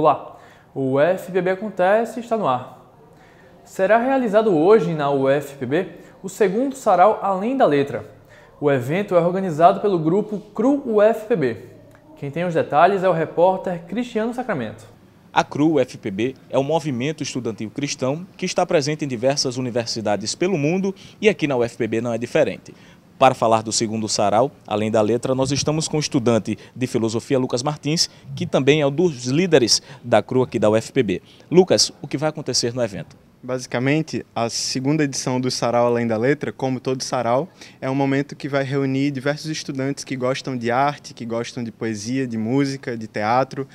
Olá, o UFPB Acontece está no ar. Será realizado hoje na UFPB o segundo sarau Além da Letra. O evento é organizado pelo grupo CRU UFPB. Quem tem os detalhes é o repórter Cristiano Sacramento. A CRU UFPB é um movimento estudantil cristão que está presente em diversas universidades pelo mundo e aqui na UFPB não é diferente. Para falar do segundo sarau, além da letra, nós estamos com o estudante de filosofia Lucas Martins, que também é um dos líderes da CRU aqui da UFPB. Lucas, o que vai acontecer no evento? Basicamente, a segunda edição do Sarau Além da Letra, como todo sarau, é um momento que vai reunir diversos estudantes que gostam de arte, que gostam de poesia, de música, de teatro,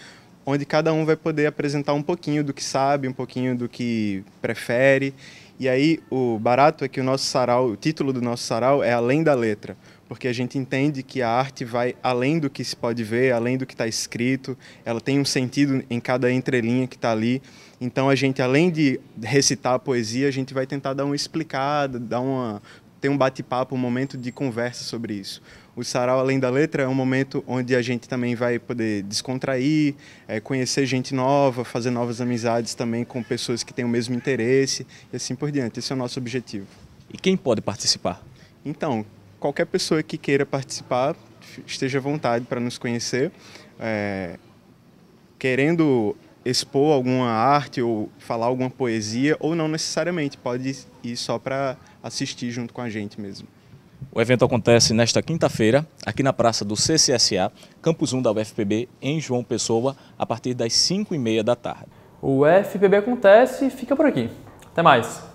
onde cada um vai poder apresentar um pouquinho do que sabe, um pouquinho do que prefere e aí o barato é que o nosso sarau, o título do nosso sarau é Além da Letra, porque a gente entende que a arte vai além do que se pode ver, além do que está escrito, ela tem um sentido em cada entrelinha que está ali. Então a gente, além de recitar a poesia, a gente vai tentar dar uma explicada, dar uma ter um bate-papo, um momento de conversa sobre isso. O Sarau Além da Letra é um momento onde a gente também vai poder descontrair, é, conhecer gente nova, fazer novas amizades também com pessoas que têm o mesmo interesse e assim por diante. Esse é o nosso objetivo. E quem pode participar? Então, qualquer pessoa que queira participar, esteja à vontade para nos conhecer. É, querendo expor alguma arte ou falar alguma poesia, ou não necessariamente, pode ir só para assistir junto com a gente mesmo. O evento acontece nesta quinta-feira, aqui na praça do CCSA, Campus 1 da UFPB, em João Pessoa, a partir das 5h30 da tarde. O UFPB acontece e fica por aqui. Até mais!